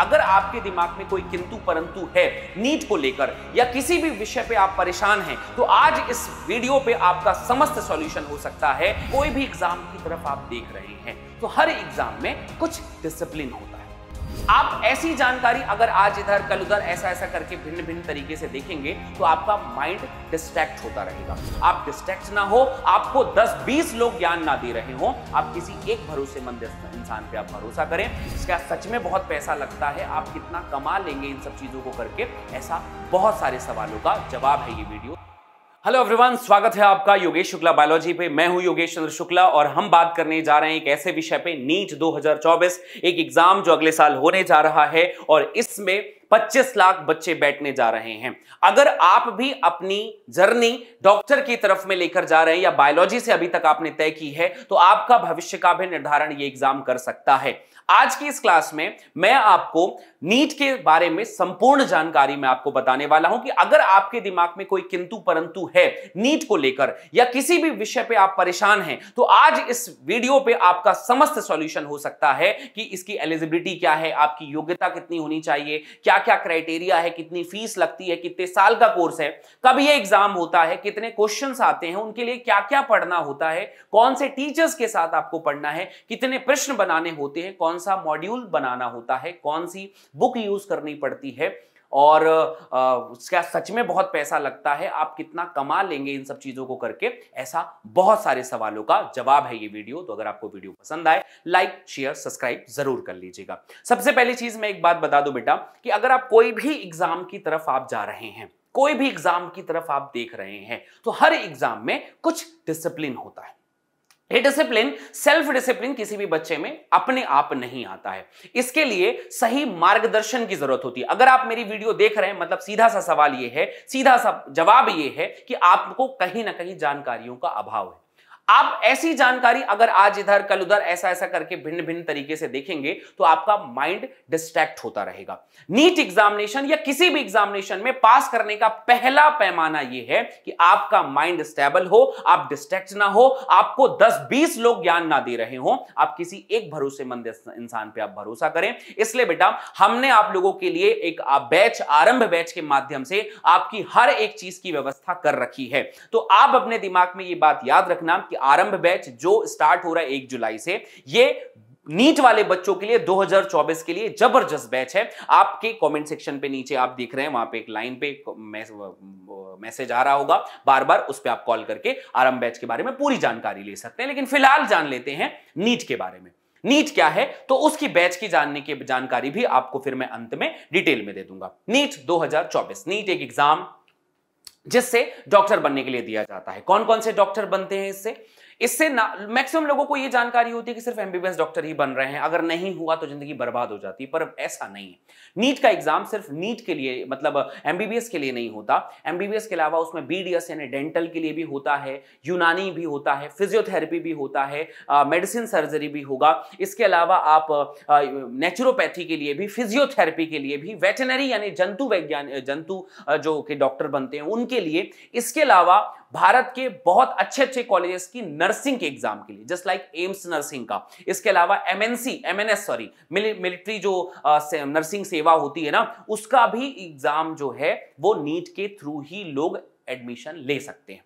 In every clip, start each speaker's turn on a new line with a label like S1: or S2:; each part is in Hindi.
S1: अगर आपके दिमाग में कोई किंतु परंतु है नीट को लेकर या किसी भी विषय पे आप परेशान हैं तो आज इस वीडियो पे आपका समस्त सॉल्यूशन हो सकता है कोई भी एग्जाम की तरफ आप देख रहे हैं तो हर एग्जाम में कुछ डिसिप्लिन होता है आप ऐसी जानकारी अगर आज इधर कल उधर ऐसा ऐसा करके भिन्न भिन्न तरीके से देखेंगे तो आपका माइंड डिस्ट्रैक्ट होता रहेगा आप डिस्ट्रैक्ट ना हो आपको 10-20 लोग ज्ञान ना दे रहे हो आप किसी एक भरोसेमंद इंसान पे आप भरोसा करें इसका सच में बहुत पैसा लगता है आप कितना कमा लेंगे इन सब चीज़ों को करके ऐसा बहुत सारे सवालों का जवाब है ये वीडियो हेलो एवरीवन स्वागत है आपका योगेश शुक्ला बायोलॉजी पे मैं हूं योगेश चंद्र शुक्ला और हम बात करने जा रहे हैं एक ऐसे विषय पे नीट 2024 एक एग्जाम जो अगले साल होने जा रहा है और इसमें 25 लाख बच्चे बैठने जा रहे हैं अगर आप भी अपनी जर्नी डॉक्टर की तरफ में लेकर जा रहे हैं या बायोलॉजी से अभी तक आपने तय की है तो आपका भविष्य का भी निर्धारण ये एग्जाम कर सकता है आज की इस क्लास में मैं आपको नीट के बारे में संपूर्ण जानकारी मैं आपको बताने वाला हूं कि अगर आपके दिमाग में कोई किंतु परंतु है नीट को लेकर या किसी भी विषय पे आप परेशान हैं तो आज इस वीडियो पे आपका समस्त सॉल्यूशन हो सकता है कि इसकी एलिजिबिलिटी क्या है आपकी योग्यता कितनी होनी चाहिए क्या क्या क्राइटेरिया है कितनी फीस लगती है कितने साल का कोर्स है कब ये एग्जाम होता है कितने क्वेश्चन आते हैं उनके लिए क्या क्या पढ़ना होता है कौन से टीचर्स के साथ आपको पढ़ना है कितने प्रश्न बनाने होते हैं कौन सा मॉड्यूल बनाना होता है कौन सी बुक यूज करनी पड़ती है और उसका सच में बहुत पैसा लगता है आप कितना कमा लेंगे इन सब चीज़ों को करके ऐसा बहुत सारे सवालों का जवाब है ये वीडियो तो अगर आपको वीडियो पसंद आए लाइक शेयर सब्सक्राइब जरूर कर लीजिएगा सबसे पहली चीज़ मैं एक बात बता दू बेटा कि अगर आप कोई भी एग्ज़ाम की तरफ आप जा रहे हैं कोई भी एग्ज़ाम की तरफ आप देख रहे हैं तो हर एग्ज़ाम में कुछ डिसिप्लिन होता है ये डिसिप्लिन सेल्फ डिसिप्लिन किसी भी बच्चे में अपने आप नहीं आता है इसके लिए सही मार्गदर्शन की जरूरत होती है अगर आप मेरी वीडियो देख रहे हैं मतलब सीधा सा सवाल ये है सीधा सा जवाब ये है कि आपको कहीं ना कहीं जानकारियों का अभाव है आप ऐसी जानकारी अगर आज इधर कल उधर ऐसा ऐसा करके भिन्न भिन्न तरीके से देखेंगे तो आपका माइंड डिस्ट्रैक्ट होता रहेगा नीट एग्जामिनेशन या किसी भी एग्जामिनेशन में पास करने का पहला पैमाना यह है कि आपका माइंड स्टेबल हो आप डिस्ट्रैक्ट ना हो आपको 10-20 लोग ज्ञान ना दे रहे हो आप किसी एक भरोसेमंद इंसान पर आप भरोसा करें इसलिए बेटा हमने आप लोगों के लिए एक बैच आरंभ बैच के माध्यम से आपकी हर एक चीज की व्यवस्था कर रखी है तो आप अपने दिमाग में यह बात याद रखना कि आरंभ बैच जो स्टार्ट हो रहा है एक जुलाई से ये नीट वाले बच्चों के लिए 2024 के लिए जबरदस्त बैच है आपके कमेंट सेक्शन पे नीचे आप देख रहे हैं वहां पे एक लाइन पे मैसेज आ रहा होगा बार बार उस पर आप कॉल करके आरम बैच के बारे में पूरी जानकारी ले सकते हैं लेकिन फिलहाल जान लेते हैं नीट के बारे में नीट क्या है तो उसकी बैच की जानने की जानकारी भी आपको फिर मैं अंत में डिटेल में दे दूंगा नीट 2024 नीट एक एग्जाम जिससे डॉक्टर बनने के लिए दिया जाता है कौन कौन से डॉक्टर बनते हैं इससे इससे मैक्सिमम लोगों को ये जानकारी होती है कि सिर्फ एमबीबीएस डॉक्टर ही बन रहे हैं अगर नहीं हुआ तो जिंदगी बर्बाद हो जाती पर ऐसा नहीं है नीट का एग्जाम सिर्फ नीट के लिए मतलब एमबीबीएस के लिए नहीं होता एमबीबीएस के अलावा उसमें बीडीएस यानी डेंटल के लिए भी होता है यूनानी भी होता है फिजियोथेरेपी भी होता है मेडिसिन सर्जरी भी होगा इसके अलावा आप नेचुरोपैथी के लिए भी फिजियोथेरेपी के लिए भी वेटनरी यानी जंतु वैज्ञानिक जंतु जो के डॉक्टर बनते हैं उनके लिए इसके अलावा भारत के बहुत अच्छे अच्छे कॉलेजेस की नर्सिंग के एग्जाम के लिए जस्ट लाइक एम्स नर्सिंग का इसके अलावा एमएनसी एमएनएस सॉरी मिलिट्री जो नर्सिंग सेवा होती है ना उसका भी एग्जाम जो है वो नीट के थ्रू ही लोग एडमिशन ले सकते हैं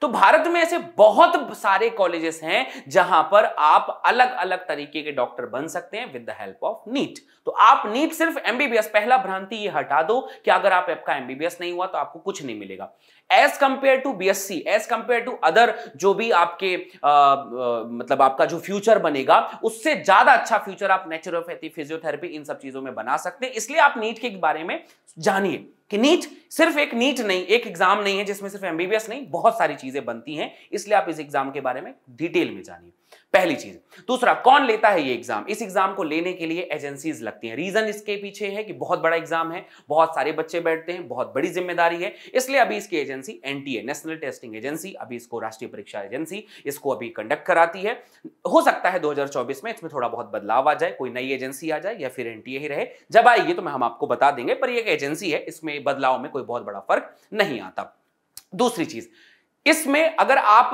S1: तो भारत में ऐसे बहुत सारे कॉलेजेस हैं जहां पर आप अलग अलग तरीके के डॉक्टर बन सकते हैं with the help of NEET तो आप नीट सिर्फ एमबीबीएस पहला भ्रांति ये हटा दो कि अगर आप आपका एमबीबीएस नहीं हुआ तो आपको कुछ नहीं मिलेगा as compare to BSc as compare to other जो भी आपके आ, आ, मतलब आपका जो फ्यूचर बनेगा उससे ज्यादा अच्छा फ्यूचर आप नेचुरोपैथी फिजियोथेरेपी इन सब चीजों में बना सकते हैं इसलिए आप नीट के बारे में जानिए कि नीट सिर्फ एक नीट नहीं एक एग्जाम नहीं है जिसमें सिर्फ एमबीबीएस नहीं बहुत सारी चीजें बनती हैं इसलिए आप इस एग्जाम के बारे में डिटेल में जानिए पहली चीज दूसरा कौन लेता है ये एग्जाम इस एग्जाम को लेने के लिए एजेंसीज लगती हैं रीजन इसके पीछे है कि बहुत बड़ा एग्जाम है बहुत सारे बच्चे बैठते हैं बहुत बड़ी जिम्मेदारी है इसलिए अभी इसकी agency NTA national testing agency अभी इसको राष्ट्रीय परीक्षा एजेंसी इसको अभी कंडक्ट कराती है हो सकता है दो में इसमें थोड़ा बहुत बदलाव आ जाए कोई नई एजेंसी आ जाए या फिर एनटीए ही रहे जब आएगी तो मैं हम आपको बता देंगे पर यह एजेंसी है इसमें बदलाव में कोई बहुत बड़ा फर्क नहीं आता दूसरी चीज इसमें अगर आप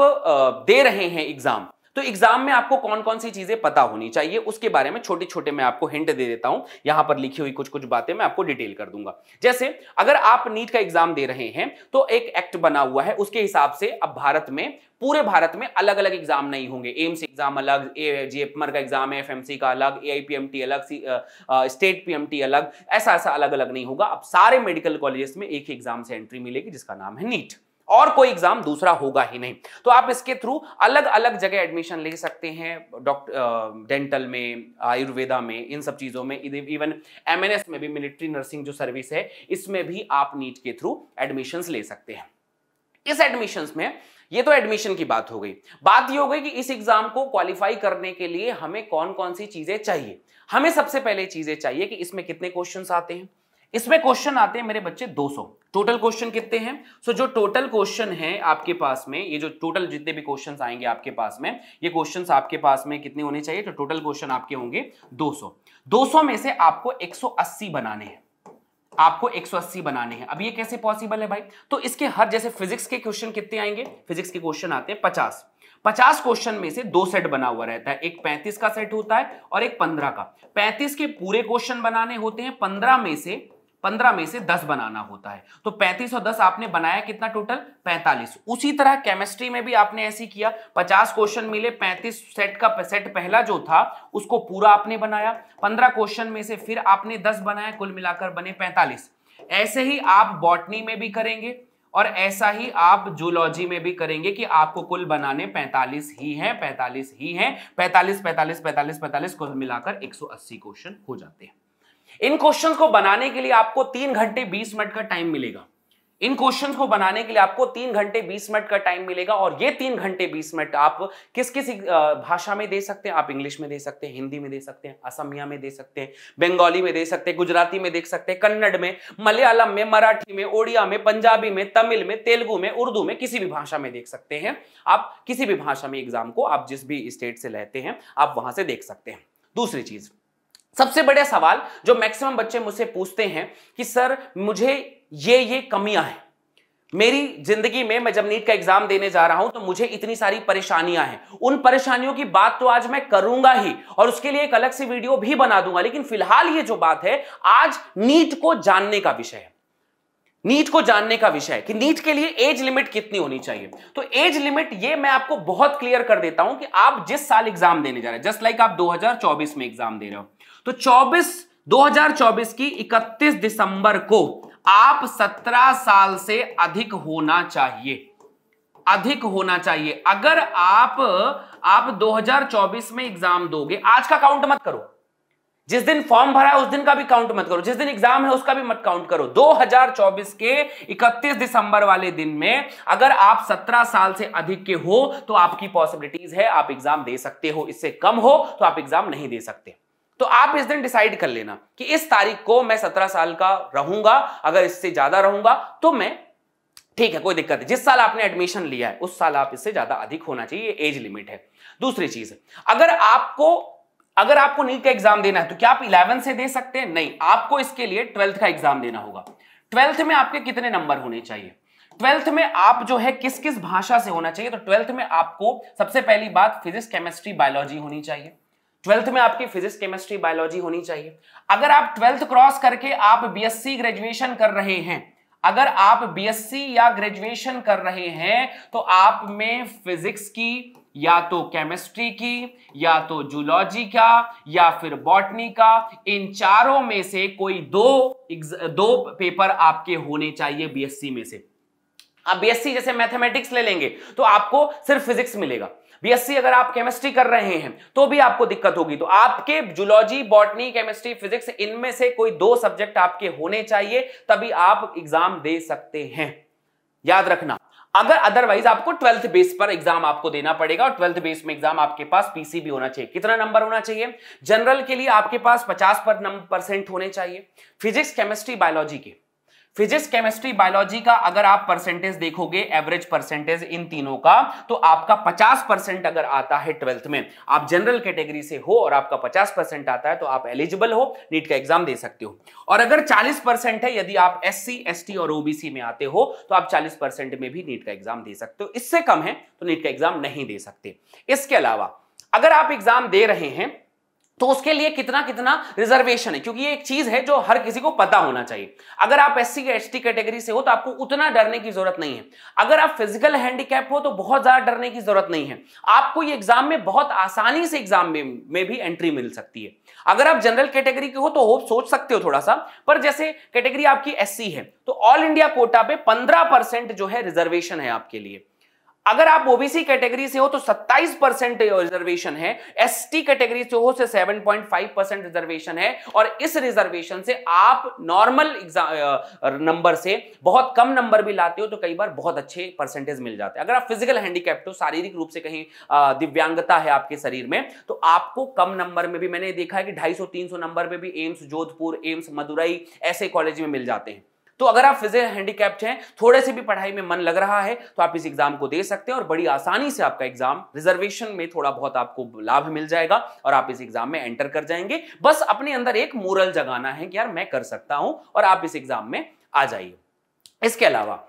S1: दे रहे हैं एग्जाम तो एग्जाम में आपको कौन कौन सी चीजें पता होनी चाहिए उसके बारे में छोटे छोटे मैं आपको हिंट दे देता हूं यहां पर लिखी हुई कुछ कुछ बातें मैं आपको डिटेल कर दूंगा जैसे अगर आप नीट का एग्जाम दे रहे हैं तो एक एक्ट बना हुआ है उसके हिसाब से अब भारत में पूरे भारत में अलग अलग एग्जाम नहीं होंगे एम्स एग्जाम अलग जेपमर का एग्जाम है एफएमसी का अलग एआईपीएमटी अलग स्टेट पीएमटी अलग ऐसा ऐसा अलग अलग नहीं होगा अब सारे मेडिकल कॉलेजेस में एक ही एग्जाम से एंट्री मिलेगी जिसका नाम है नीट और कोई एग्जाम दूसरा होगा ही नहीं तो आप इसके थ्रू अलग अलग जगह एडमिशन ले सकते हैं डॉक्टर डेंटल में आयुर्वेदा में इन सब चीज़ों में इवन एमएनएस में भी मिलिट्री नर्सिंग जो सर्विस है इसमें भी आप नीट के थ्रू एडमिशंस ले सकते हैं इस एडमिशंस में ये तो एडमिशन की बात हो गई बात ये हो गई कि इस एग्जाम को क्वालिफाई करने के लिए हमें कौन कौन सी चीजें चाहिए हमें सबसे पहले चीजें चाहिए कि इसमें कितने क्वेश्चन आते हैं इसमें क्वेश्चन आते हैं मेरे बच्चे 200 टोटल क्वेश्चन कितने हैं सो so, जो टोटल क्वेश्चन है आपके पास में ये जो टोटल जितने भी क्वेश्चंस आएंगे आपके पास में ये क्वेश्चंस आपके पास में कितने होने चाहिए तो टोटल क्वेश्चन आपके होंगे 200 200 में से आपको 180 बनाने हैं आपको 180 बनाने हैं अब ये कैसे पॉसिबल है भाई तो इसके हर जैसे फिजिक्स के क्वेश्चन कितने आएंगे फिजिक्स के क्वेश्चन आते हैं पचास पचास क्वेश्चन में से दो सेट बना हुआ रहता है एक पैंतीस का सेट होता है और एक पंद्रह का पैंतीस के पूरे क्वेश्चन बनाने होते हैं पंद्रह में से पंद्रह में से दस बनाना होता है तो पैंतीस और दस आपने बनाया कितना टोटल पैंतालीस उसी तरह केमिस्ट्री में भी आपने ऐसी किया पचास क्वेश्चन मिले पैंतीस सेट का सेट पहला जो था उसको पूरा आपने बनाया पंद्रह क्वेश्चन में से फिर आपने दस बनाया कुल मिलाकर बने पैंतालीस ऐसे ही आप बॉटनी में भी करेंगे और ऐसा ही आप जूलॉजी में भी करेंगे कि आपको कुल बनाने 45 ही हैं 45 ही हैं 45 45 45 45 कुल मिलाकर 180 क्वेश्चन हो जाते हैं इन क्वेश्चन को बनाने के लिए आपको तीन घंटे बीस मिनट का टाइम मिलेगा इन क्वेश्चन को बनाने के लिए आपको तीन घंटे बीस मिनट का टाइम मिलेगा और ये तीन घंटे बीस मिनट आप किस किस भाषा में दे सकते हैं आप इंग्लिश में दे सकते हैं हिंदी में दे सकते हैं असमिया में दे सकते हैं बंगाली में दे सकते हैं गुजराती में देख सकते हैं कन्नड़ में मलयालम में मराठी में ओडिया में पंजाबी में तमिल में तेलुगु में उर्दू में किसी भी भाषा में देख सकते हैं आप किसी भी भाषा में एग्जाम को आप जिस भी स्टेट से लेते हैं आप वहां से देख सकते हैं दूसरी चीज़ सबसे बड़ा सवाल जो मैक्सिमम बच्चे मुझसे पूछते हैं कि सर मुझे ये ये कमियां हैं मेरी जिंदगी में मैं जब नीट का एग्जाम देने जा रहा हूं तो मुझे इतनी सारी परेशानियां हैं उन परेशानियों की बात तो आज मैं करूंगा ही और उसके लिए एक अलग से वीडियो भी बना दूंगा लेकिन फिलहाल ये जो बात है आज नीट को जानने का विषय है नीट को जानने का विषय है कि नीट के लिए एज लिमिट कितनी होनी चाहिए तो एज लिमिट ये मैं आपको बहुत क्लियर कर देता हूं कि आप जिस साल एग्जाम देने जा रहे हैं जस्ट लाइक आप 2024 में एग्जाम दे रहे हो तो 24 2024 की 31 दिसंबर को आप 17 साल से अधिक होना चाहिए अधिक होना चाहिए अगर आप आप 2024 में एग्जाम दोगे आज का काउंट मत करो जिस दिन फॉर्म भरा है उस दिन का भी काउंट मत करो जिस दिन एग्जाम है उसका भी मत काउंट करो 2024 के 31 दिसंबर वाले दिन में अगर आप 17 साल से अधिक के हो तो आपकी पॉसिबिलिटीज है आप एग्जाम दे सकते हो इससे कम हो तो आप एग्जाम नहीं दे सकते तो आप इस दिन डिसाइड कर लेना कि इस तारीख को मैं सत्रह साल का रहूंगा अगर इससे ज्यादा रहूंगा तो मैं ठीक है कोई दिक्कत नहीं जिस साल आपने एडमिशन लिया है उस साल आप इससे ज्यादा अधिक होना चाहिए एज लिमिट है दूसरी चीज अगर आपको अगर आपको नीट का एग्जाम देना है तो क्या आप इलेवन से दे सकते हैं नहीं आपको इसके लिए ट्वेल्थ का एग्जाम देना होगा ट्वेल्थ में आपके कितने नंबर होने चाहिए ट्वेल्थ में आप जो है किस किस भाषा से होना चाहिए तो ट्वेल्थ में आपको सबसे पहली बात फिजिक्स केमिस्ट्री बायोलॉजी होनी चाहिए ट्वेल्थ में आपकी फिजिक्स केमिस्ट्री बायोलॉजी होनी चाहिए अगर आप ट्वेल्थ क्रॉस करके आप बीएससी ग्रेजुएशन कर रहे हैं अगर आप बीएससी या ग्रेजुएशन कर रहे हैं तो आप में फिजिक्स की या तो केमिस्ट्री की या तो जूलॉजी का या फिर बॉटनी का इन चारों में से कोई दो दो पेपर आपके होने चाहिए बीएससी में से आप बीएससी जैसे मैथमेटिक्स ले लेंगे तो आपको सिर्फ फिजिक्स मिलेगा बीएससी अगर आप केमिस्ट्री कर रहे हैं तो भी आपको दिक्कत होगी तो आपके जुलॉजी बॉटनी केमिस्ट्री फिजिक्स इनमें से कोई दो सब्जेक्ट आपके होने चाहिए तभी आप एग्जाम दे सकते हैं याद रखना अगर अदरवाइज आपको ट्वेल्थ बेस पर एग्जाम आपको देना पड़ेगा और ट्वेल्थ बेस में एग्जाम आपके पास पीसीबी होना चाहिए कितना नंबर होना चाहिए जनरल के लिए आपके पास 50 परसेंट होने चाहिए फिजिक्स केमिस्ट्री बायोलॉजी के फिजिक्स केमिस्ट्री बायोलॉजी का अगर आप परसेंटेज देखोगे एवरेज परसेंटेज इन तीनों का तो आपका 50 परसेंट अगर आता है ट्वेल्थ में आप जनरल कैटेगरी से हो और आपका 50 परसेंट आता है तो आप एलिजिबल हो नीट का एग्जाम दे सकते हो और अगर 40 परसेंट है यदि आप एस सी और ओबीसी में आते हो तो आप चालीस परसेंट में भी नीट का एग्जाम दे सकते हो इससे कम है तो नीट का एग्जाम नहीं दे सकते इसके अलावा अगर आप एग्जाम दे रहे हैं तो उसके लिए कितना कितना रिजर्वेशन है क्योंकि ये एक चीज है जो हर किसी को पता होना चाहिए अगर आप S C S T category से हो तो आपको उतना डरने की जरूरत नहीं है अगर आप फिजिकल हैंडीकैप हो तो बहुत ज्यादा डरने की जरूरत नहीं है आपको ये एग्जाम में बहुत आसानी से एग्जाम में, में भी एंट्री मिल सकती है अगर आप जनरल कैटेगरी के हो तो होप सोच सकते हो थोड़ा सा पर जैसे कैटेगरी आपकी एस है तो ऑल इंडिया कोटा पे पंद्रह जो है रिजर्वेशन है आपके लिए अगर आप ओबीसी कैटेगरी से हो तो 27 परसेंट रिजर्वेशन है एसटी कैटेगरी से हो से 7.5 परसेंट रिजर्वेशन है और इस रिजर्वेशन से आप नॉर्मल नंबर से बहुत कम नंबर भी लाते हो तो कई बार बहुत अच्छे परसेंटेज मिल जाते हैं अगर आप फिजिकल हैंडीकैप हो शारीरिक रूप से कहीं दिव्यांगता है आपके शरीर में तो आपको कम नंबर में भी मैंने देखा है कि ढाई सौ नंबर में भी एम्स जोधपुर एम्स मदुरई ऐसे कॉलेज में मिल जाते हैं तो अगर आप फिजिकल हैंडीकैप्ट हैं थोड़े से भी पढ़ाई में मन लग रहा है तो आप इस एग्जाम को दे सकते हैं और बड़ी आसानी से आपका एग्जाम रिजर्वेशन में थोड़ा बहुत आपको लाभ मिल जाएगा और आप इस एग्जाम में एंटर कर जाएंगे बस अपने अंदर एक मोरल जगाना है कि यार मैं कर सकता हूं और आप इस एग्जाम में आ जाइए इसके अलावा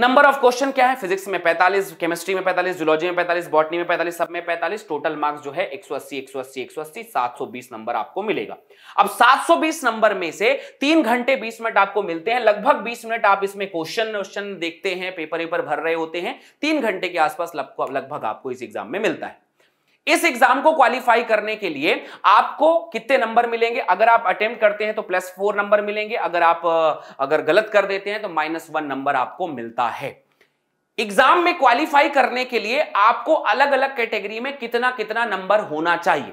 S1: नंबर ऑफ क्वेश्चन क्या है फिजिक्स में 45 केमिस्ट्री में 45 जूलॉजी में 45 बॉटनी में 45 सब में 45 टोटल मार्क्स जो है 180 180 180 720 नंबर आपको मिलेगा अब 720 नंबर में से तीन घंटे 20 मिनट आपको मिलते हैं लगभग 20 मिनट आप इसमें क्वेश्चन क्वेश्चन देखते हैं पेपर वेपर भर रहे होते हैं तीन घंटे के आसपास लगभग आपको इस एग्जाम में मिलता है इस एग्जाम को क्वालिफाई करने के लिए आपको कितने नंबर मिलेंगे अगर आप अटेम्प्ट करते हैं तो प्लस फोर नंबर मिलेंगे अगर आप अगर गलत कर देते हैं तो माइनस वन नंबर आपको मिलता है एग्जाम में क्वालिफाई करने के लिए आपको अलग अलग कैटेगरी में कितना कितना नंबर होना चाहिए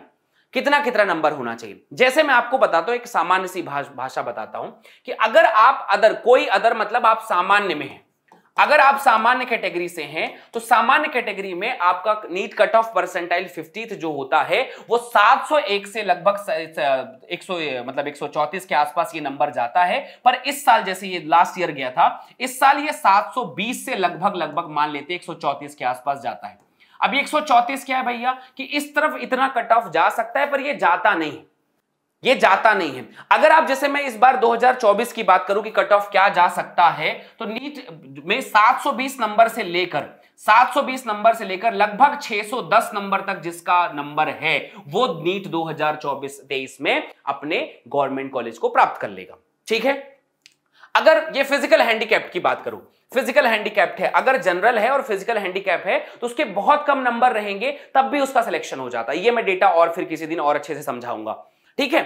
S1: कितना कितना नंबर होना चाहिए जैसे मैं आपको बताता हूं एक सामान्य सी भाषा बताता हूं कि अगर आप अदर कोई अदर मतलब आप सामान्य में हैं अगर आप सामान्य कैटेगरी से हैं तो सामान्य कैटेगरी में आपका NEET cut off percentile fiftieth जो होता है वो 701 से लगभग 100 मतलब 134 के आसपास ये नंबर जाता है पर इस साल जैसे ये लास्ट ईयर गया था इस साल ये 720 से लगभग लगभग मान लेते हैं 134 के आसपास जाता है अभी एक क्या है भैया कि इस तरफ इतना कट ऑफ जा सकता है पर यह जाता नहीं ये जाता नहीं है अगर आप जैसे मैं इस बार 2024 की बात करूं कि कट ऑफ क्या जा सकता है तो नीट में 720 नंबर से लेकर 720 नंबर से लेकर लगभग 610 नंबर तक जिसका नंबर है वो नीट 2024 हजार में अपने गवर्नमेंट कॉलेज को प्राप्त कर लेगा ठीक है अगर ये फिजिकल हैंडीकैप की बात करूं फिजिकल हैंडीकैप्ट है अगर जनरल है और फिजिकल हैंडीकैप है तो उसके बहुत कम नंबर रहेंगे तब भी उसका सिलेक्शन हो जाता है ये मैं डेटा और फिर किसी दिन और अच्छे से समझाऊंगा ठीक है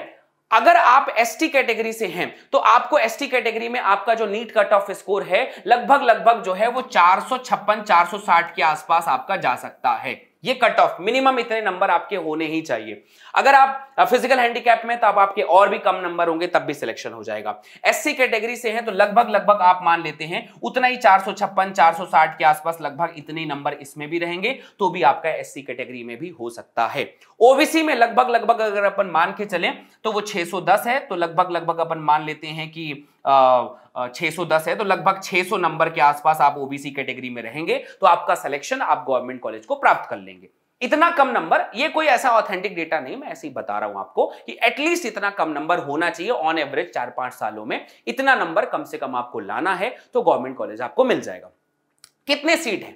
S1: अगर आप एस टी कैटेगरी से हैं तो आपको एस टी कैटेगरी में आपका जो नीट कट ऑफ स्कोर है लगभग लगभग जो है वो चार सौ छप्पन चार सौ साठ के आसपास आपका जा सकता है ये कट ऑफ मिनिमम इतने नंबर आपके होने ही चाहिए अगर आप फिजिकल हैंडीकैप में तब तो आपके और भी कम नंबर होंगे तब भी सिलेक्शन हो जाएगा एससी कैटेगरी से हैं तो लगभग लगभग आप मान लेते हैं उतना ही चार सौ के आसपास लगभग इतने नंबर इसमें भी रहेंगे तो भी आपका एससी कैटेगरी में भी हो सकता है ओबीसी में लगभग लगभग अगर अपन मान के चले तो वो छह है तो लगभग लगभग अपन मान लेते हैं कि 610 है तो लगभग 600 नंबर के आसपास आप ओबीसी कैटेगरी में रहेंगे तो आपका सिलेक्शन आप गवर्नमेंट कॉलेज को प्राप्त कर लेंगे इतना कम नंबर ये कोई ऐसा ऑथेंटिक डेटा नहीं मैं ऐसे ही बता रहा हूं आपको कि एटलीस्ट इतना कम नंबर होना चाहिए ऑन एवरेज चार पांच सालों में इतना नंबर कम से कम आपको लाना है तो गवर्नमेंट कॉलेज आपको मिल जाएगा कितने सीट है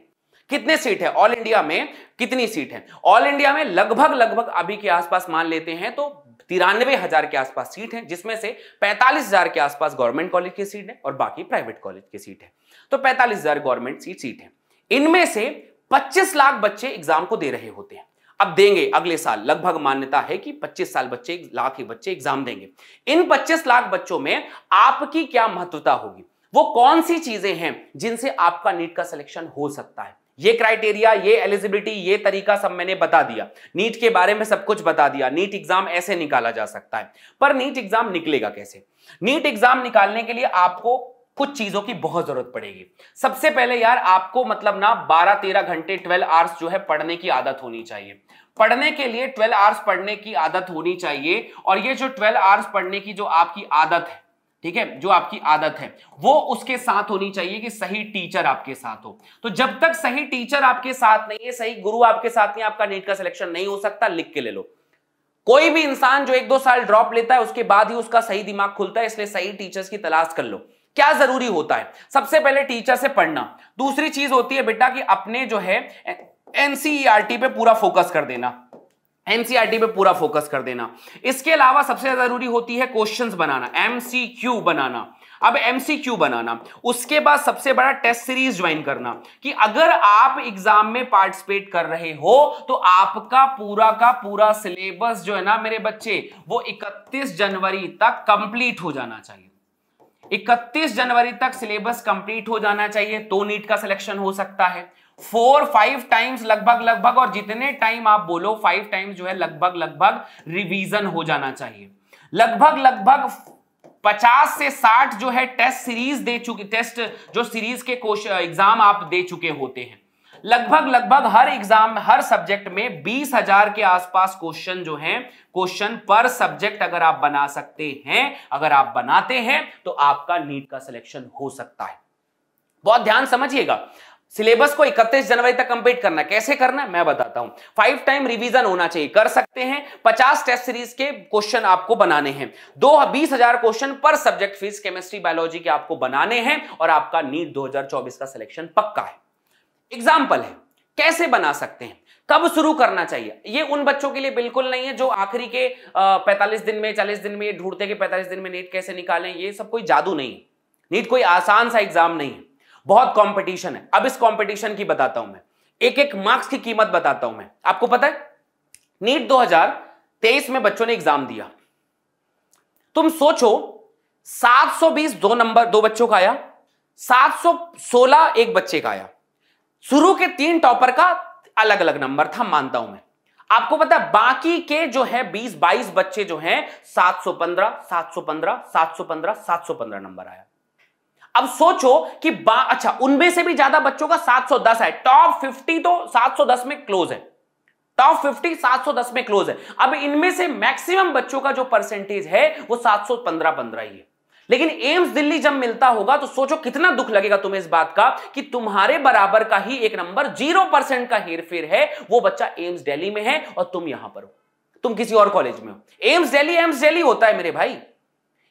S1: कितने सीट है ऑल इंडिया में कितनी सीट है ऑल इंडिया में लगभग लगभग अभी के आसपास मान लेते हैं तो तिरानवे हजार के आसपास सीट है जिसमें से पैंतालीस हजार के आसपास गवर्नमेंट कॉलेज की सीट है और बाकी प्राइवेट कॉलेज की सीट है तो पैंतालीस हजार गवर्नमेंट सीट सीट है इनमें से पच्चीस लाख बच्चे एग्जाम को दे रहे होते हैं अब देंगे अगले साल लगभग मान्यता है कि 25 साल बच्चे लाख ही बच्चे एग्जाम देंगे इन 25 लाख बच्चों में आपकी क्या महत्वता होगी वो कौन सी चीजें हैं जिनसे आपका नीट का सिलेक्शन हो सकता है ये क्राइटेरिया ये एलिजिबिलिटी ये तरीका सब मैंने बता दिया नीट के बारे में सब कुछ बता दिया नीट एग्जाम ऐसे निकाला जा सकता है पर नीट एग्जाम निकलेगा कैसे नीट एग्जाम निकालने के लिए आपको कुछ चीजों की बहुत जरूरत पड़ेगी सबसे पहले यार आपको मतलब ना बारह तेरह घंटे ट्वेल्व आवर्स जो है पढ़ने की आदत होनी चाहिए पढ़ने के लिए ट्वेल्व आवर्स पढ़ने की आदत होनी चाहिए और ये जो ट्वेल्व आवर्स पढ़ने की जो आपकी आदत है ठीक है जो आपकी आदत है वो उसके साथ होनी चाहिए कि सही टीचर आपके साथ हो तो जब तक सही टीचर आपके साथ नहीं है सही गुरु आपके साथ नहीं आपका नीट का सिलेक्शन नहीं हो सकता लिख के ले लो कोई भी इंसान जो एक दो साल ड्रॉप लेता है उसके बाद ही उसका सही दिमाग खुलता है इसलिए सही टीचर्स की तलाश कर लो क्या जरूरी होता है सबसे पहले टीचर से पढ़ना दूसरी चीज होती है बेटा कि अपने जो है एनसीईआरटी e पे पूरा फोकस कर देना एनसीआरटी पे पूरा फोकस कर देना इसके अलावा सबसे जरूरी होती है क्वेश्चंस बनाना एमसीक्यू बनाना अब एमसीक्यू बनाना उसके बाद सबसे बड़ा टेस्ट सीरीज ज्वाइन करना कि अगर आप एग्जाम में पार्टिसिपेट कर रहे हो तो आपका पूरा का पूरा सिलेबस जो है ना मेरे बच्चे वो 31 जनवरी तक कंप्लीट हो जाना चाहिए 31 जनवरी तक सिलेबस कंप्लीट हो जाना चाहिए तो नीट का सिलेक्शन हो सकता है फोर फाइव टाइम्स लगभग लगभग और जितने टाइम आप बोलो फाइव टाइम्स जो है लगभग लगभग रिवीजन हो जाना चाहिए लगभग लगभग 50 से 60 जो है टेस्ट सीरीज दे चुके टेस्ट जो सीरीज के एग्जाम आप दे चुके होते हैं लगभग लगभग हर एग्जाम हर सब्जेक्ट में बीस हजार के आसपास क्वेश्चन जो हैं क्वेश्चन पर सब्जेक्ट अगर आप बना सकते हैं अगर आप बनाते हैं तो आपका नीट का सिलेक्शन हो सकता है बहुत ध्यान समझिएगा सिलेबस को 31 जनवरी तक कंप्लीट करना कैसे करना मैं बताता हूं फाइव टाइम रिवीजन होना चाहिए कर सकते हैं 50 टेस्ट सीरीज के क्वेश्चन आपको बनाने हैं दो बीस हजार क्वेश्चन पर सब्जेक्ट फीस केमिस्ट्री बायोलॉजी के आपको बनाने हैं और आपका नीट 2024 का सिलेक्शन पक्का है एग्जाम्पल है कैसे बना सकते हैं कब शुरू करना चाहिए ये उन बच्चों के लिए बिल्कुल नहीं है जो आखिरी के पैंतालीस दिन में चालीस दिन में ढूंढते कि पैंतालीस दिन में नीट कैसे निकालें ये सब कोई जादू नहीं है नीट कोई आसान सा एग्जाम नहीं है बहुत कंपटीशन है अब इस कंपटीशन की बताता हूं मैं एक एक मार्क्स की कीमत बताता हूं मैं आपको पता है नीट 2023 में बच्चों ने एग्जाम दिया तुम सोचो 720 दो नंबर दो बच्चों का आया 716 एक बच्चे का आया शुरू के तीन टॉपर का अलग अलग नंबर था मानता हूं मैं आपको पता है बाकी के जो है 20 22 बच्चे जो हैं 715 715 715 715 नंबर आया अब सोचो कि अच्छा उनमें से भी ज्यादा बच्चों का 710 है टॉप 50 तो 710 में क्लोज है टॉप 50 710 में क्लोज है अब इनमें से मैक्सिमम बच्चों का जो परसेंटेज है वो 715 15 ही है लेकिन एम्स दिल्ली जब मिलता होगा तो सोचो कितना दुख लगेगा तुम्हें इस बात का कि तुम्हारे बराबर का ही एक नंबर जीरो परसेंट का हेरफेर है वो बच्चा एम्स डेली में है और तुम यहां पर हो तुम किसी और कॉलेज में हो एम्स डेली एम्स डेली होता है मेरे भाई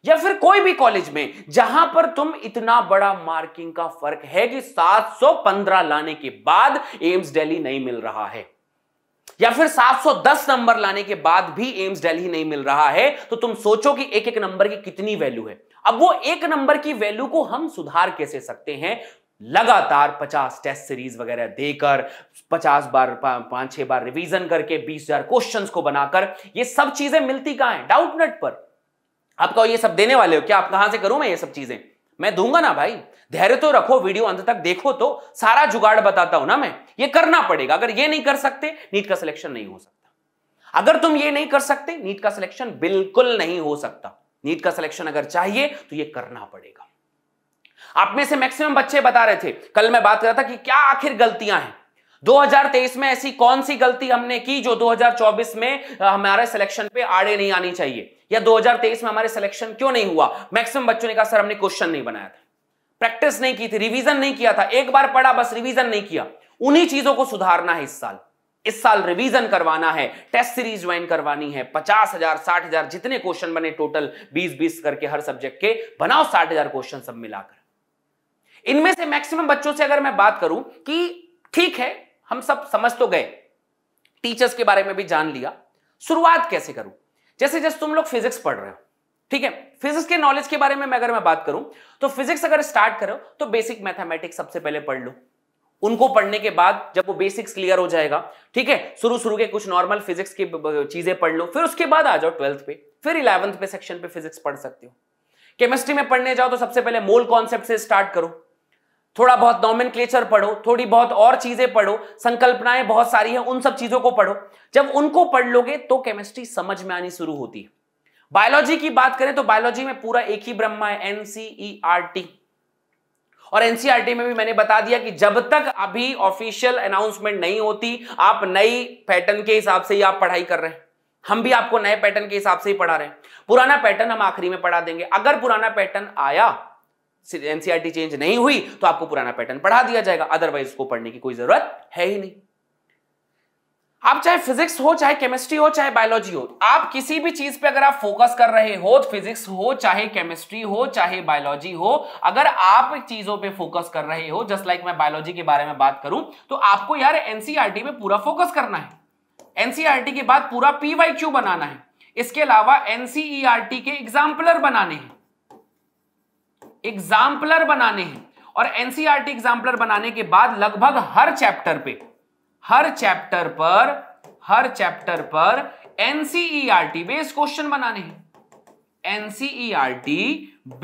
S1: या फिर कोई भी कॉलेज में जहां पर तुम इतना बड़ा मार्किंग का फर्क है कि 715 लाने के बाद एम्स दिल्ली नहीं मिल रहा है या फिर 710 नंबर लाने के बाद भी एम्स दिल्ली नहीं मिल रहा है तो तुम सोचो कि एक एक नंबर की कितनी वैल्यू है अब वो एक नंबर की वैल्यू को हम सुधार कैसे सकते हैं लगातार 50 टेस्ट सीरीज वगैरह देकर 50 बार पांच छह बार रिवीजन करके 20000 क्वेश्चंस को बनाकर ये सब चीजें मिलती कहां है डाउटनेट पर आप कहो ये सब देने वाले हो क्या आप कहां से करूं मैं ये सब चीजें मैं दूंगा ना भाई धैर्य तो रखो वीडियो अंत तक देखो तो सारा जुगाड़ बताता हूं ना मैं ये करना पड़ेगा अगर ये नहीं कर सकते नीट का सिलेक्शन नहीं हो सकता अगर तुम ये नहीं कर सकते नीट का सिलेक्शन बिल्कुल नहीं हो सकता नीट का सिलेक्शन अगर चाहिए तो ये करना पड़ेगा आप में से मैक्सिमम बच्चे बता रहे थे कल मैं बात कर रहा था कि क्या आखिर गलतियां हैं 2023 में ऐसी कौन सी गलती हमने की जो 2024 में हमारे सिलेक्शन पे आड़े नहीं आनी चाहिए या 2023 में हमारे सिलेक्शन क्यों नहीं हुआ मैक्सिमम बच्चों ने कहा सर हमने क्वेश्चन नहीं बनाया था प्रैक्टिस नहीं की थी रिवीजन नहीं किया था एक बार पढ़ा बस रिवीजन नहीं किया उन्हीं चीजों को सुधारना है इस साल इस साल रिवीजन करवाना है टेस्ट सीरीज ज्वाइन करवानी है पचास हजार साठ हजार जितने क्वेश्चन बने टोटल बीस बीस करके हर सब्जेक्ट के बनाओ साठ हजार क्वेश्चन सब मिलाकर इनमें से मैक्सिमम बच्चों से अगर मैं बात करूं कि ठीक है हम सब समझ तो गए टीचर्स के बारे में भी जान लिया शुरुआत कैसे करूं जैसे जैसे तुम लोग फिजिक्स पढ़ रहे हो ठीक है फिजिक्स के नॉलेज के बारे में मैं अगर मैं बात करूं तो फिजिक्स अगर स्टार्ट करो तो बेसिक मैथमेटिक्स सबसे पहले पढ़ लो उनको पढ़ने के बाद जब वो बेसिक्स क्लियर हो जाएगा ठीक है शुरू शुरू के कुछ नॉर्मल फिजिक्स की चीजें पढ़ लो फिर उसके बाद आ जाओ ट्वेल्थ पे फिर इलेवंथ पे सेक्शन पे फिजिक्स पढ़ सकते हो केमिस्ट्री में पढ़ने जाओ तो सबसे पहले मोल कॉन्सेप्ट से स्टार्ट करो थोड़ा बहुत नॉमिन पढ़ो थोड़ी बहुत और चीजें पढ़ो संकल्पनाएं बहुत सारी हैं उन सब चीजों को पढ़ो जब उनको पढ़ लोगे तो केमिस्ट्री समझ में आनी शुरू होती है बायोलॉजी की बात करें तो बायोलॉजी में पूरा एक ही ब्रह्मा है एनसीईआरटी e और एनसीईआरटी e में भी मैंने बता दिया कि जब तक अभी ऑफिशियल अनाउंसमेंट नहीं होती आप नई पैटर्न के हिसाब से ही आप पढ़ाई कर रहे हैं हम भी आपको नए पैटर्न के हिसाब से ही पढ़ा रहे हैं पुराना पैटर्न हम आखिरी में पढ़ा देंगे अगर पुराना पैटर्न आया एनसीआरटी चेंज e नहीं हुई तो आपको पुराना पैटर्न पढ़ा दिया जाएगा अदरवाइज को पढ़ने की कोई जरूरत है ही नहीं आप चाहे फिजिक्स हो चाहे केमिस्ट्री हो चाहे बायोलॉजी हो आप किसी भी चीज पे अगर आप फोकस कर रहे हो फिजिक्स तो हो चाहे केमिस्ट्री हो चाहे बायोलॉजी हो अगर आप चीजों पे फोकस कर रहे हो जस्ट लाइक like मैं बायोलॉजी के बारे में बात करूं तो आपको यार एनसीआरटी e में पूरा फोकस करना है एनसीआरटी e के बाद पूरा पीवाई क्यू बनाना है इसके अलावा एनसीईआरटी के एग्जाम्पलर बनाने हैं एग्जाम्पलर बनाने हैं और एनसीआरटी e एग्जाम्पलर बनाने के बाद लगभग हर चैप्टर पे हर चैप्टर पर हर चैप्टर पर एनसीईआरटी बेस्ड क्वेश्चन बनाने हैं एनसीईआरटी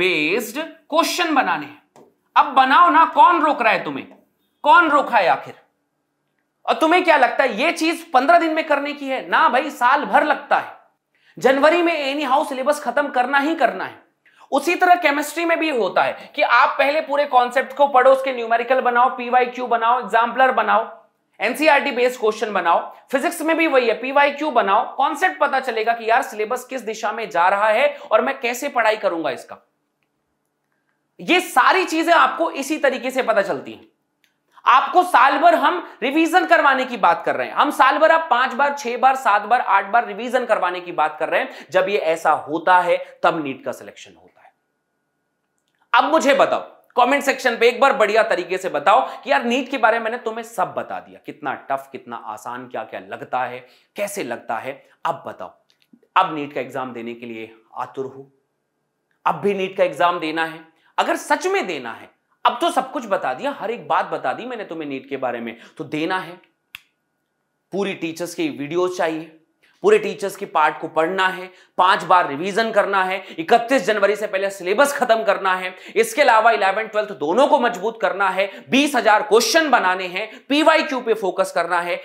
S1: बेस्ड क्वेश्चन बनाने हैं अब बनाओ ना कौन रोक रहा है तुम्हें कौन रोका है आखिर और तुम्हें क्या लगता है ये चीज पंद्रह दिन में करने की है ना भाई साल भर लगता है जनवरी में एनी हाउस सिलेबस खत्म करना ही करना है उसी तरह केमिस्ट्री में भी होता है कि आप पहले पूरे कॉन्सेप्ट को पढ़ो उसके न्यूमेरिकल बनाओ पीवाई क्यू बनाओ एग्जाम्पलर बनाओ एनसीआरटी बेस्ड क्वेश्चन बनाओ फिजिक्स में भी वही है पीवाई क्यू बनाओ कॉन्सेप्ट पता चलेगा कि यार सिलेबस किस दिशा में जा रहा है और मैं कैसे पढ़ाई करूंगा इसका ये सारी चीजें आपको इसी तरीके से पता चलती हैं आपको साल भर हम रिवीजन करवाने की बात कर रहे हैं हम साल भर आप पांच बार छह बार सात बार आठ बार रिवीजन करवाने की बात कर रहे हैं जब ये ऐसा होता है तब नीट का सिलेक्शन होता है अब मुझे बताओ कमेंट सेक्शन पे एक बार बढ़िया तरीके से बताओ कि यार नीट के बारे में मैंने तुम्हें सब बता दिया कितना टफ कितना आसान क्या क्या लगता है कैसे लगता है अब बताओ अब नीट का एग्जाम देने के लिए आतुर हो अब भी नीट का एग्जाम देना है अगर सच में देना है अब तो सब कुछ बता दिया हर एक बात बता दी मैंने तुम्हें नीट के बारे में तो देना है पूरी टीचर्स की वीडियो चाहिए पूरे टीचर्स की पार्ट को पढ़ना है पांच बार रिवीजन करना है 31 जनवरी से पहले सिलेबस खत्म करना है इसके अलावा इलेवन ट्वेल्थ दोनों को मजबूत करना है बीस हजार क्वेश्चन बनाने हैं पीवाई क्यू पे फोकस करना है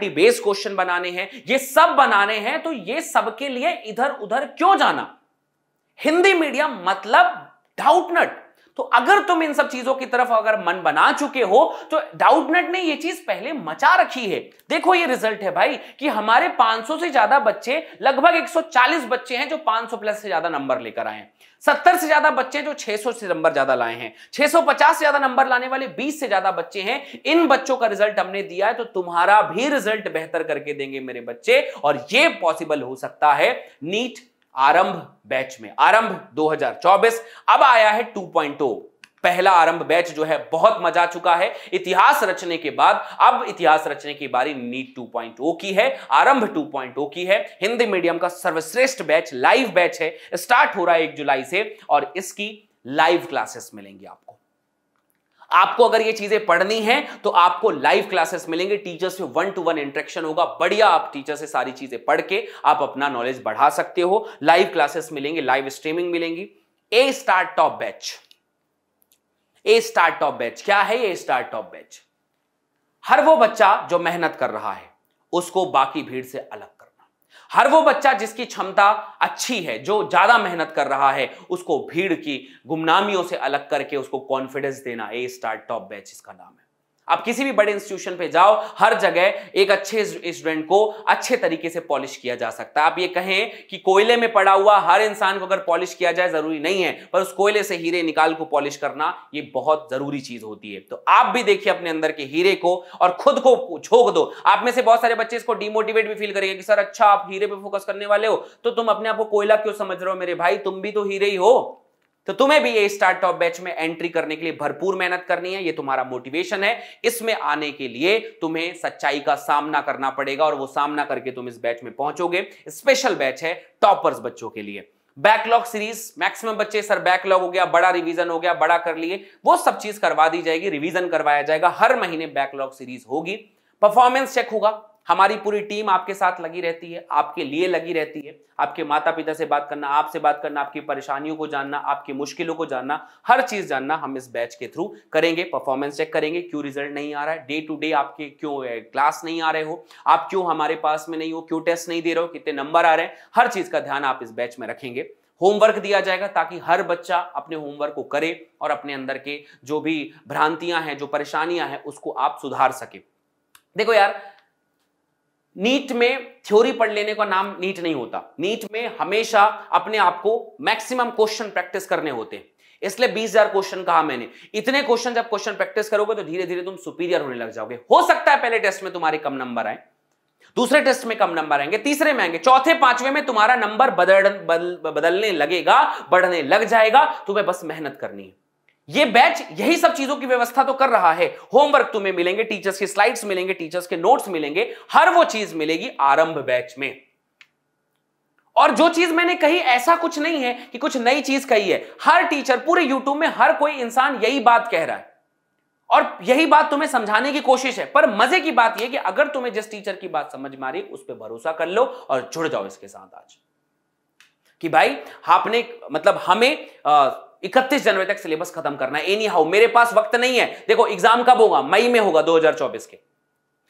S1: टी बेस क्वेश्चन बनाने हैं ये सब बनाने हैं तो ये सबके लिए इधर उधर क्यों जाना हिंदी मीडियम मतलब डाउटनट तो अगर तुम इन सब चीजों की तरफ अगर मन बना चुके हो तो डाउटनेट ने ये चीज पहले मचा रखी है देखो ये रिजल्ट है भाई कि हमारे 500 से ज्यादा बच्चे लगभग 140 बच्चे हैं जो 500 प्लस से ज्यादा नंबर लेकर आए हैं सत्तर से ज्यादा बच्चे जो 600 से नंबर ज्यादा लाए हैं 650 से ज्यादा नंबर लाने वाले 20 से ज्यादा बच्चे हैं इन बच्चों का रिजल्ट हमने दिया है तो तुम्हारा भी रिजल्ट बेहतर करके देंगे मेरे बच्चे और ये पॉसिबल हो सकता है नीट आरंभ बैच में आरंभ 2024 अब आया है 2.0 पहला आरंभ बैच जो है बहुत मजा चुका है इतिहास रचने के बाद अब इतिहास रचने की बारी नीट 2.0 की है आरंभ 2.0 की है हिंदी मीडियम का सर्वश्रेष्ठ बैच लाइव बैच है स्टार्ट हो रहा है एक जुलाई से और इसकी लाइव क्लासेस मिलेंगी आपको आपको अगर ये चीजें पढ़नी है तो आपको लाइव क्लासेस मिलेंगे टीचर से वन टू वन इंट्रेक्शन होगा बढ़िया आप टीचर से सारी चीजें पढ़ के आप अपना नॉलेज बढ़ा सकते हो लाइव क्लासेस मिलेंगे लाइव स्ट्रीमिंग मिलेंगी A star top batch A star top batch क्या है ए स्टार टॉप बैच हर वो बच्चा जो मेहनत कर रहा है उसको बाकी भीड़ से अलग हर वो बच्चा जिसकी क्षमता अच्छी है जो ज़्यादा मेहनत कर रहा है उसको भीड़ की गुमनामियों से अलग करके उसको कॉन्फिडेंस देना ए स्टार टॉप बैच इसका नाम है आप किसी भी बड़े इंस्टीट्यूशन पे जाओ हर जगह एक अच्छे स्टूडेंट को अच्छे तरीके से पॉलिश किया जा सकता है आप ये कहें कि कोयले में पड़ा हुआ हर इंसान को अगर पॉलिश किया जाए जरूरी नहीं है पर उस कोयले से हीरे निकाल को पॉलिश करना ये बहुत जरूरी चीज होती है तो आप भी देखिए अपने अंदर के हीरे को और खुद को झोंक दो आप में से बहुत सारे बच्चे इसको डिमोटिवेट भी फील करेंगे कि सर अच्छा आप हीरे पर फोकस करने वाले हो तो तुम अपने आप को कोयला क्यों समझ रहे हो मेरे भाई तुम भी तो हीरे ही हो तो तुम्हें भी ये स्टार्ट बैच में एंट्री करने के लिए भरपूर मेहनत करनी है ये तुम्हारा मोटिवेशन है इसमें आने के लिए तुम्हें सच्चाई का सामना करना पड़ेगा और वो सामना करके तुम इस बैच में पहुंचोगे स्पेशल बैच है टॉपर्स बच्चों के लिए बैकलॉग सीरीज मैक्सिमम बच्चे सर बैकलॉग हो गया बड़ा रिवीजन हो गया बड़ा कर लिए वो सब चीज करवा दी जाएगी रिवीजन करवाया जाएगा हर महीने बैकलॉग सीरीज होगी परफॉर्मेंस चेक होगा हमारी पूरी टीम आपके साथ लगी रहती है आपके लिए लगी रहती है आपके माता पिता से बात करना आपसे बात करना आपकी परेशानियों को जानना आपकी मुश्किलों को जानना हर चीज जानना हम इस बैच के थ्रू करेंगे परफॉर्मेंस चेक करेंगे क्यों रिजल्ट नहीं आ रहा है डे टू डे आपके क्यों क्लास नहीं आ रहे हो आप क्यों हमारे पास में नहीं हो क्यों टेस्ट नहीं दे रहे हो कितने नंबर आ रहे हैं हर चीज का ध्यान आप इस बैच में रखेंगे होमवर्क दिया जाएगा ताकि हर बच्चा अपने होमवर्क को करे और अपने अंदर के जो भी भ्रांतियां हैं जो परेशानियां हैं उसको आप सुधार सके देखो यार नीट में थ्योरी पढ़ लेने का नाम नीट नहीं होता नीट में हमेशा अपने आप को मैक्सिमम क्वेश्चन प्रैक्टिस करने होते हैं इसलिए बीस हजार क्वेश्चन कहा मैंने इतने क्वेश्चन जब क्वेश्चन प्रैक्टिस करोगे तो धीरे धीरे तुम सुपीरियर होने लग जाओगे हो सकता है पहले टेस्ट में तुम्हारे कम नंबर आए दूसरे टेस्ट में कम नंबर आएंगे तीसरे में आएंगे चौथे पांचवे में तुम्हारा नंबर बदल, बदल, बदलने लगेगा बढ़ने लग जाएगा तुम्हें बस मेहनत करनी है ये बैच यही सब चीजों की व्यवस्था तो कर रहा है होमवर्क तुम्हें मिलेंगे टीचर्स की स्लाइड्स मिलेंगे टीचर्स के नोट्स मिलेंगे हर वो चीज मिलेगी आरंभ बैच में और जो चीज मैंने कही ऐसा कुछ नहीं है कि कुछ नई चीज कही है हर टीचर पूरे यूट्यूब में हर कोई इंसान यही बात कह रहा है और यही बात तुम्हें समझाने की कोशिश है पर मजे की बात यह कि अगर तुम्हें जिस टीचर की बात समझ में आ रही उस पर भरोसा कर लो और जुड़ जाओ इसके साथ आज कि भाई आपने मतलब हमें आ, इकतीस जनवरी तक सिलेबस खत्म करना है एनी हाउ मेरे पास वक्त नहीं है देखो एग्जाम कब होगा मई में होगा 2024 के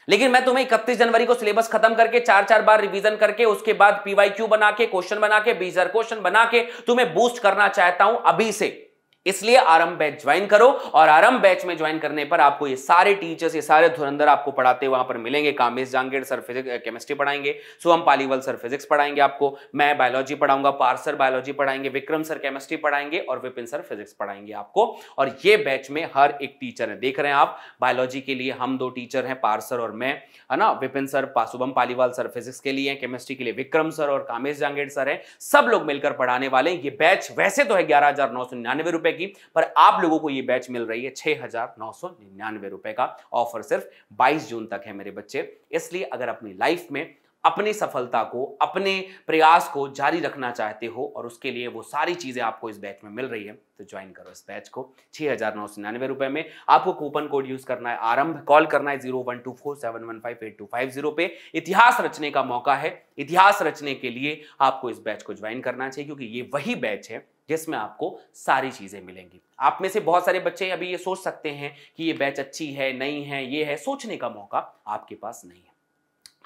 S1: लेकिन मैं तुम्हें 31 जनवरी को सिलेबस खत्म करके चार चार बार रिवीजन करके उसके बाद पीवाईक्यू बना के क्वेश्चन बना के बीजर क्वेश्चन बना के तुम्हें बूस्ट करना चाहता हूं अभी से इसलिए आरंभ बैच ज्वाइन करो और आरंभ बैच में ज्वाइन करने पर आपको ये सारे टीचर्स ये सारे धुरंधर आपको पढ़ाते वहां पर मिलेंगे Kamesh Jangid sir physics chemistry पढ़ाएंगे सोम पालीवल सर फिजिक्स पढ़ाएंगे आपको मैं बायोलॉजी पढ़ाऊंगा पार सर बायोलॉजी पढ़ाएंगे विक्रम सर केमिस्ट्री पढ़ाएंगे और विपिन सर फिजिक्स पढ़ाएंगे आपको और ये बैच में हर एक टीचर है देख रहे हैं आप बायोलॉजी के लिए हम दो टीचर हैं पार सर और मैं है ना Vipin sir Shubham Paliwal sir physics के लिए केमिस्ट्री के लिए विक्रम सर और कामेश जांगेड़ सर है सब लोग मिलकर पढ़ाने वाले ये बैच वैसे तो है ग्यारह हजार नौ सौ निन्यानवे रुपए रुपए की पर आप लोगों को ये बैच मिल रही है छह हजार नौ सौ निन्यानवे रुपए का ऑफर सिर्फ बाईस जून तक है मेरे बच्चे इसलिए अगर अपनी लाइफ में अपनी सफलता को अपने प्रयास को जारी रखना चाहते हो और उसके लिए वो सारी चीज़ें आपको इस बैच में मिल रही है तो ज्वाइन करो इस बैच को छः हज़ार नौ सौ निन्यानवे रुपये में आपको कूपन कोड यूज़ करना है आरंभ कॉल करना है zero one two four seven one five eight two five zero पे इतिहास रचने का मौका है इतिहास रचने के लिए आपको इस बैच को ज्वाइन करना चाहिए क्योंकि ये वही बैच है जिसमें आपको सारी चीज़ें मिलेंगी आप में से बहुत सारे बच्चे अभी ये सोच सकते हैं कि ये बैच अच्छी है नहीं है ये है सोचने का मौका आपके पास नहीं है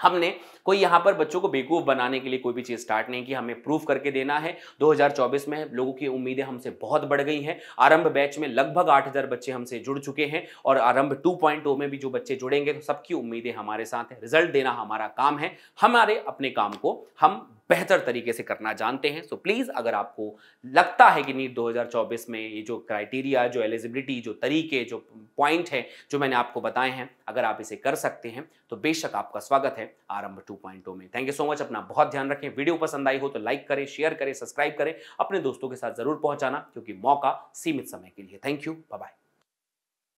S1: हमने कोई यहाँ पर बच्चों को बेकूफ़ बनाने के लिए कोई भी चीज़ स्टार्ट नहीं की हमें प्रूफ करके देना है 2024 में लोगों की उम्मीदें हमसे बहुत बढ़ गई हैं आरंभ बैच में लगभग 8000 बच्चे हमसे जुड़ चुके हैं और आरंभ 2.0 में भी जो बच्चे जुड़ेंगे तो सबकी उम्मीदें हमारे साथ हैं रिजल्ट देना हमारा काम है हमारे अपने काम को हम बेहतर तरीके से करना जानते हैं सो प्लीज़ अगर आपको लगता है कि नीट 2024 में ये जो क्राइटेरिया जो एलिजिबिलिटी जो तरीके जो पॉइंट है जो मैंने आपको बताए हैं अगर आप इसे कर सकते हैं तो बेशक आपका स्वागत है आरंभ 2.0 में थैंक यू सो मच अपना बहुत ध्यान रखें वीडियो पसंद आई हो तो लाइक करें शेयर करें सब्सक्राइब करें अपने दोस्तों के साथ जरूर पहुंचाना क्योंकि मौका सीमित समय के लिए थैंक यू बाय